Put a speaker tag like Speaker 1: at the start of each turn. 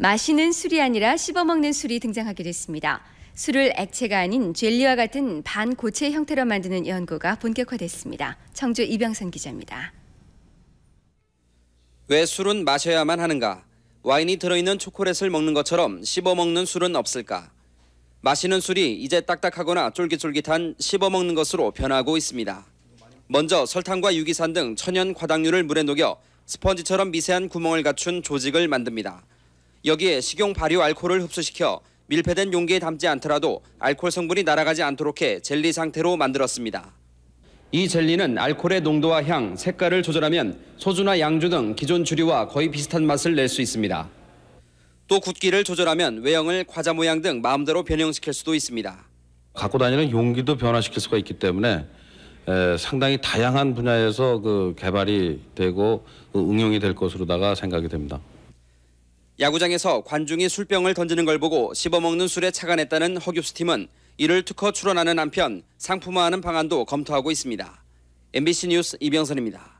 Speaker 1: 마시는 술이 아니라 씹어먹는 술이 등장하게 됐습니다. 술을 액체가 아닌 젤리와 같은 반고체 형태로 만드는 연구가 본격화됐습니다. 청주 이병선 기자입니다.
Speaker 2: 왜 술은 마셔야만 하는가? 와인이 들어있는 초콜릿을 먹는 것처럼 씹어먹는 술은 없을까? 마시는 술이 이제 딱딱하거나 쫄깃쫄깃한 씹어먹는 것으로 변하고 있습니다. 먼저 설탕과 유기산 등 천연 과당류를 물에 녹여 스펀지처럼 미세한 구멍을 갖춘 조직을 만듭니다. 여기에 식용 발효 알코올을 흡수시켜 밀폐된 용기에 담지 않더라도 알코올 성분이 날아가지 않도록 해 젤리 상태로 만들었습니다. 이 젤리는 알코올의 농도와 향, 색깔을 조절하면 소주나 양주 등 기존 주류와 거의 비슷한 맛을 낼 수 있습니다. 또 굵기를 조절하면 외형을 과자 모양 등 마음대로 변형시킬 수도 있습니다.
Speaker 3: 갖고 다니는 용기도 변화시킬 수가 있기 때문에 상당히 다양한 분야에서 그 개발이 되고 그 응용이 될 것으로다가 생각이 됩니다.
Speaker 2: 야구장에서 관중이 술병을 던지는 걸 보고 씹어먹는 술에 착안했다는 허규스 팀은 이를 특허 출원하는 한편 상품화하는 방안도 검토하고 있습니다. MBC 뉴스 이병선입니다.